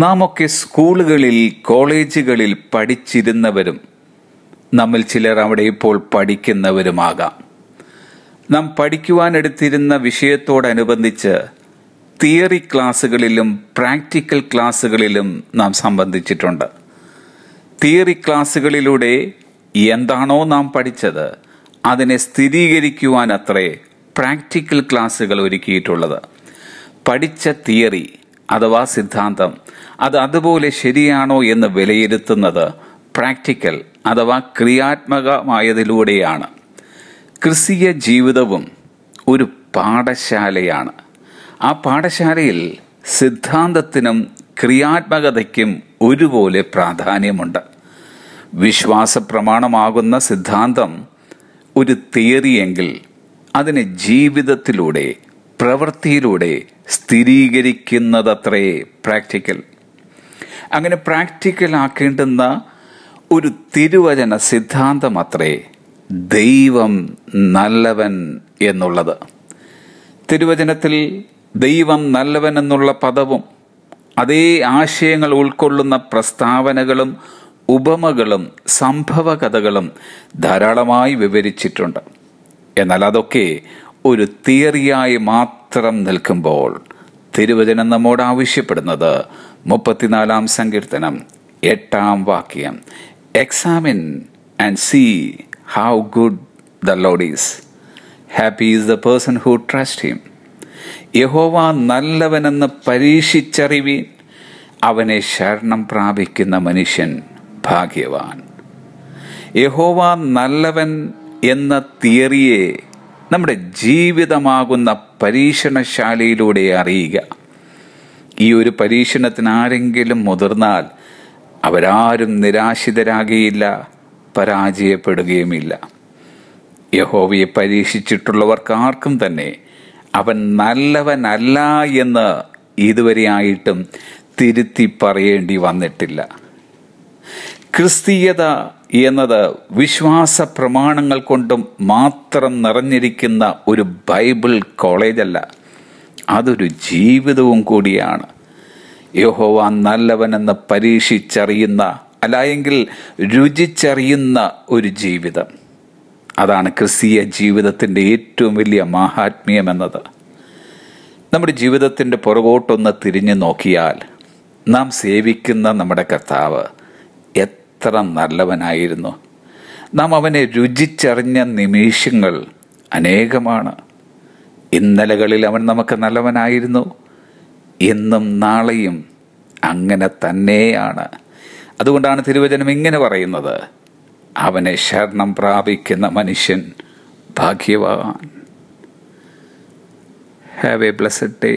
നാമൊക്കെ സ്കൂളുകളിൽ കോളേജുകളിൽ പഠിച്ചിരുന്നവരും നമ്മൾ ചിലർ അവിടെ ഇപ്പോൾ പഠിക്കുന്നവരുമാകാം നാം പഠിക്കുവാനെടുത്തിരുന്ന വിഷയത്തോടനുബന്ധിച്ച് തിയറി ക്ലാസ്സുകളിലും പ്രാക്ടിക്കൽ ക്ലാസ്സുകളിലും നാം സംബന്ധിച്ചിട്ടുണ്ട് തിയറി ക്ലാസ്സുകളിലൂടെ എന്താണോ നാം പഠിച്ചത് അതിനെ സ്ഥിരീകരിക്കുവാൻ അത്രേ പ്രാക്ടിക്കൽ ക്ലാസ്സുകൾ ഒരുക്കിയിട്ടുള്ളത് പഠിച്ച തിയറി അഥവാ സിദ്ധാന്തം അത് അതുപോലെ ശരിയാണോ എന്ന് വിലയിരുത്തുന്നത് പ്രാക്ടിക്കൽ അഥവാ ക്രിയാത്മകമായതിലൂടെയാണ് ക്രിസ്തീയ ജീവിതവും ഒരു പാഠശാലയാണ് ആ പാഠശാലയിൽ സിദ്ധാന്തത്തിനും ക്രിയാത്മകതയ്ക്കും ഒരുപോലെ പ്രാധാന്യമുണ്ട് വിശ്വാസ പ്രമാണമാകുന്ന സിദ്ധാന്തം ഒരു തിയറിയെങ്കിൽ അതിനെ ജീവിതത്തിലൂടെ പ്രവൃത്തിയിലൂടെ സ്ഥിരീകരിക്കുന്നതത്രേ പ്രാക്ടിക്കൽ അങ്ങനെ പ്രാക്ടിക്കൽ ആക്കേണ്ടുന്ന ഒരു തിരുവചന സിദ്ധാന്തം അത്രേ ദൈവം നല്ലവൻ എന്നുള്ളത് തിരുവചനത്തിൽ ദൈവം നല്ലവൻ എന്നുള്ള പദവും അതേ ആശയങ്ങൾ ഉൾക്കൊള്ളുന്ന പ്രസ്താവനകളും ഉപമകളും സംഭവകഥകളും ധാരാളമായി വിവരിച്ചിട്ടുണ്ട് എന്നാൽ അതൊക്കെ ഒരു തിയറിയായി മാത്രം മാത്രം നിൽക്കുമ്പോൾ തിരുവചനം നമ്മോട് ആവശ്യപ്പെടുന്നത് മുപ്പത്തിനാലാം സങ്കീർത്തനം എട്ടാം വാക്യം examine and see how good the ലോഡീസ് is happy is the person who trust him യഹോവ നല്ലവനെന്ന് പരീക്ഷിച്ചറിവി അവനെ ശരണം പ്രാപിക്കുന്ന മനുഷ്യൻ ഭാഗ്യവാൻ യഹോവ നല്ലവൻ എന്ന തിയറിയെ നമ്മുടെ ജീവിതമാകുന്ന പരീക്ഷണശാലയിലൂടെ അറിയുക ഈ ഒരു പരീക്ഷണത്തിന് ആരെങ്കിലും മുതിർന്നാൽ അവരാരും നിരാശിതരാകുകയില്ല പരാജയപ്പെടുകയുമില്ല യഹോവയെ പരീക്ഷിച്ചിട്ടുള്ളവർക്ക് ആർക്കും തന്നെ അവൻ നല്ലവനല്ല എന്ന് ഇതുവരെയായിട്ടും തിരുത്തി പറയേണ്ടി വന്നിട്ടില്ല ക്രിസ്തീയത എന്നത് വിശ്വാസ പ്രമാണങ്ങൾ കൊണ്ടും മാത്രം നിറഞ്ഞിരിക്കുന്ന ഒരു ബൈബിൾ കോളേജല്ല അതൊരു ജീവിതവും കൂടിയാണ് യഹോവ നല്ലവനെന്ന് പരീക്ഷിച്ചറിയുന്ന അല്ലായെങ്കിൽ രുചിച്ചറിയുന്ന ഒരു ജീവിതം അതാണ് ക്രിസ്തീയ ജീവിതത്തിൻ്റെ ഏറ്റവും വലിയ മാഹാത്മ്യം എന്നത് നമ്മുടെ ജീവിതത്തിൻ്റെ പുറകോട്ടൊന്ന് തിരിഞ്ഞു നോക്കിയാൽ നാം സേവിക്കുന്ന നമ്മുടെ കർത്താവ് എത്ര നല്ലവനായിരുന്നു നാം അവനെ രുചിച്ചറിഞ്ഞ നിമിഷങ്ങൾ അനേകമാണ് ഇന്നലകളിൽ അവൻ നമുക്ക് നല്ലവനായിരുന്നു എന്നും നാളെയും അങ്ങനെ തന്നെയാണ് അതുകൊണ്ടാണ് തിരുവചനം ഇങ്ങനെ പറയുന്നത് അവനെ ശരണം പ്രാപിക്കുന്ന മനുഷ്യൻ ഭാഗ്യവാൻ ഹാവ് എ ബ്ലസ്ഡ് ഡേ